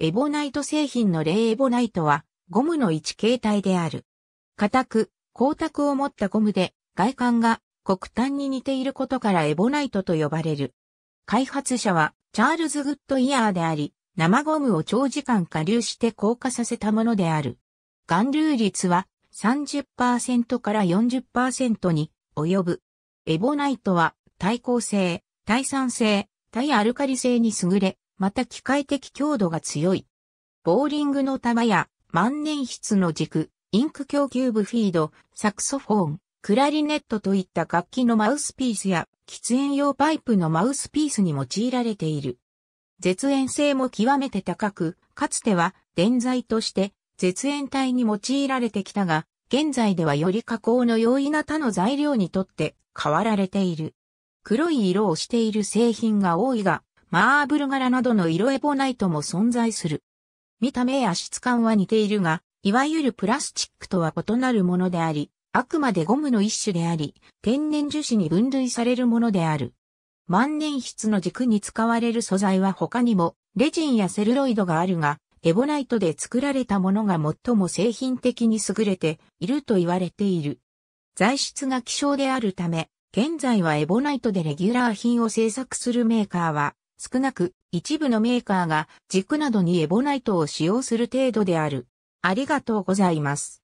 エボナイト製品のレイエボナイトは、ゴムの一形態である。硬く、光沢を持ったゴムで、外観が黒炭に似ていることからエボナイトと呼ばれる。開発者は、チャールズ・グッドイヤーであり、生ゴムを長時間加流して硬化させたものである。含流率は30%から40%に及ぶ。エボナイトは耐光性、耐酸性、耐アルカリ性に優れ、また機械的強度が強い。ボーリングの玉や万年筆の軸、インク供給部フィード、サクソフォン、クラリネットといった楽器のマウスピースや喫煙用パイプのマウスピースに用いられている。絶縁性も極めて高く、かつては電材として絶縁体に用いられてきたが、現在ではより加工の容易な他の材料にとって変わられている。黒い色をしている製品が多いが、マーブル柄などの色エボナイトも存在する。見た目や質感は似ているが、いわゆるプラスチックとは異なるものであり、あくまでゴムの一種であり、天然樹脂に分類されるものである。万年筆の軸に使われる素材は他にも、レジンやセルロイドがあるが、エボナイトで作られたものが最も製品的に優れていると言われている。材質が希少であるため、現在はエボナイトでレギュラー品を製作するメーカーは少なく一部のメーカーが軸などにエボナイトを使用する程度である。ありがとうございます。